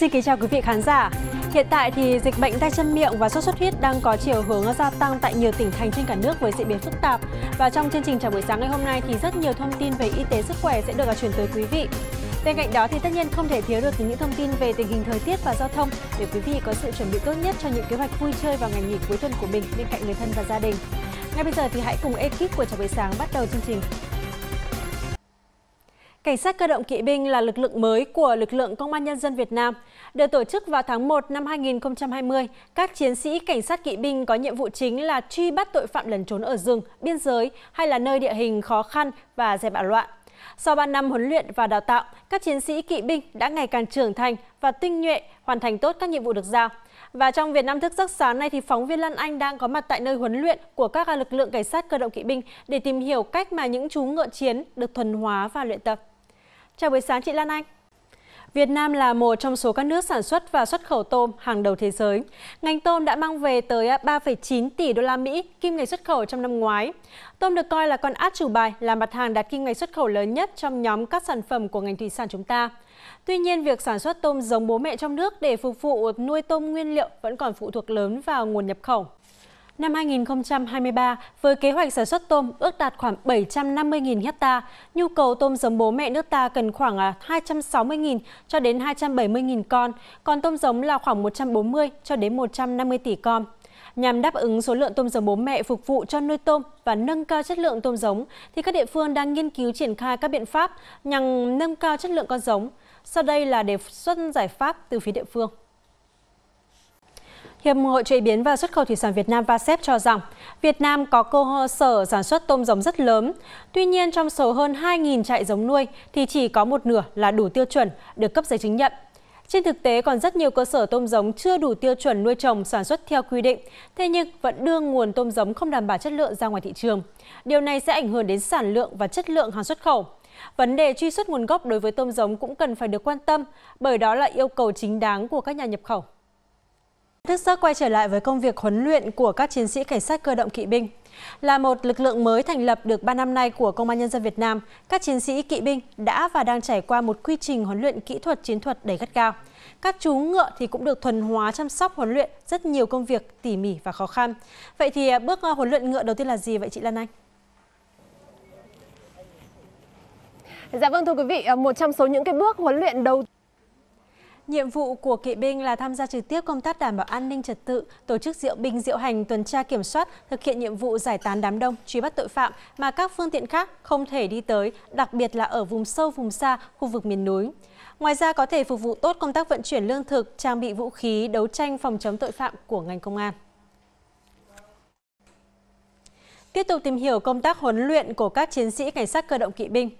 Xin kính chào quý vị khán giả. Hiện tại thì dịch bệnh tay chân miệng và sốt xuất huyết đang có chiều hướng gia tăng tại nhiều tỉnh thành trên cả nước với diễn biến phức tạp. Và trong chương trình chào buổi sáng ngày hôm nay thì rất nhiều thông tin về y tế sức khỏe sẽ được truyền tới quý vị. Bên cạnh đó thì tất nhiên không thể thiếu được những thông tin về tình hình thời tiết và giao thông để quý vị có sự chuẩn bị tốt nhất cho những kế hoạch vui chơi vào ngày nghỉ cuối tuần của mình bên cạnh người thân và gia đình. Ngay bây giờ thì hãy cùng ekip của Chào buổi sáng bắt đầu chương trình. Cảnh sát cơ động kỵ binh là lực lượng mới của lực lượng Công an Nhân dân Việt Nam. Được tổ chức vào tháng 1 năm 2020, các chiến sĩ cảnh sát kỵ binh có nhiệm vụ chính là truy bắt tội phạm lẩn trốn ở rừng, biên giới hay là nơi địa hình khó khăn và dẹp bạo loạn. Sau 3 năm huấn luyện và đào tạo, các chiến sĩ kỵ binh đã ngày càng trưởng thành và tinh nhuệ, hoàn thành tốt các nhiệm vụ được giao. Và trong Việt Nam thức giấc sáng nay thì phóng viên Lan Anh đang có mặt tại nơi huấn luyện của các lực lượng cảnh sát cơ động kỵ binh để tìm hiểu cách mà những chú ngựa chiến được thuần hóa và luyện tập. Chào buổi sáng chị Lan Anh. Việt Nam là một trong số các nước sản xuất và xuất khẩu tôm hàng đầu thế giới. Ngành tôm đã mang về tới 3,9 à, tỷ đô la Mỹ kim ngạch xuất khẩu trong năm ngoái. Tôm được coi là con át chủ bài là mặt hàng đạt kim ngạch xuất khẩu lớn nhất trong nhóm các sản phẩm của ngành thủy sản chúng ta. Tuy nhiên, việc sản xuất tôm giống bố mẹ trong nước để phục vụ nuôi tôm nguyên liệu vẫn còn phụ thuộc lớn vào nguồn nhập khẩu. Năm 2023, với kế hoạch sản xuất tôm ước đạt khoảng 750.000 hecta nhu cầu tôm giống bố mẹ nước ta cần khoảng 260.000 à, cho đến 270.000 con, còn tôm giống là khoảng 140 cho đến 150 tỷ con. Nhằm đáp ứng số lượng tôm giống bố mẹ phục vụ cho nuôi tôm và nâng cao chất lượng tôm giống, thì các địa phương đang nghiên cứu triển khai các biện pháp nhằm nâng cao chất lượng con giống. Sau đây là đề xuất giải pháp từ phía địa phương. Hiệp hội chế biến và xuất khẩu thủy sản Việt Nam VASEP cho rằng Việt Nam có cơ sở sản xuất tôm giống rất lớn. Tuy nhiên, trong số hơn 2.000 trại giống nuôi thì chỉ có một nửa là đủ tiêu chuẩn được cấp giấy chứng nhận. Trên thực tế còn rất nhiều cơ sở tôm giống chưa đủ tiêu chuẩn nuôi trồng sản xuất theo quy định, thế nhưng vẫn đưa nguồn tôm giống không đảm bảo chất lượng ra ngoài thị trường. Điều này sẽ ảnh hưởng đến sản lượng và chất lượng hàng xuất khẩu. Vấn đề truy xuất nguồn gốc đối với tôm giống cũng cần phải được quan tâm, bởi đó là yêu cầu chính đáng của các nhà nhập khẩu. Thức giấc quay trở lại với công việc huấn luyện của các chiến sĩ cảnh sát cơ động kỵ binh. Là một lực lượng mới thành lập được 3 năm nay của Công an Nhân dân Việt Nam, các chiến sĩ kỵ binh đã và đang trải qua một quy trình huấn luyện kỹ thuật chiến thuật đầy gắt gao. Các chú ngựa thì cũng được thuần hóa chăm sóc huấn luyện rất nhiều công việc tỉ mỉ và khó khăn. Vậy thì à, bước à, huấn luyện ngựa đầu tiên là gì vậy chị Lan Anh? Dạ vâng thưa quý vị, à, một trong số những cái bước huấn luyện đầu Nhiệm vụ của kỵ binh là tham gia trực tiếp công tác đảm bảo an ninh trật tự, tổ chức diệu binh diệu hành, tuần tra kiểm soát, thực hiện nhiệm vụ giải tán đám đông, truy bắt tội phạm mà các phương tiện khác không thể đi tới, đặc biệt là ở vùng sâu, vùng xa, khu vực miền núi. Ngoài ra có thể phục vụ tốt công tác vận chuyển lương thực, trang bị vũ khí, đấu tranh phòng chống tội phạm của ngành công an. Tiếp tục tìm hiểu công tác huấn luyện của các chiến sĩ cảnh sát cơ động kỵ binh.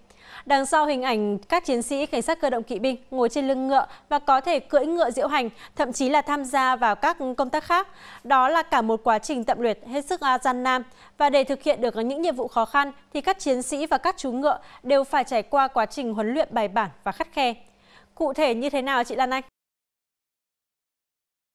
Đằng sau hình ảnh các chiến sĩ cảnh sát cơ động kỵ binh ngồi trên lưng ngựa và có thể cưỡi ngựa diễu hành, thậm chí là tham gia vào các công tác khác. Đó là cả một quá trình tập luyện hết sức à, gian nan và để thực hiện được những nhiệm vụ khó khăn thì các chiến sĩ và các chú ngựa đều phải trải qua quá trình huấn luyện bài bản và khắt khe. Cụ thể như thế nào chị Lan Anh?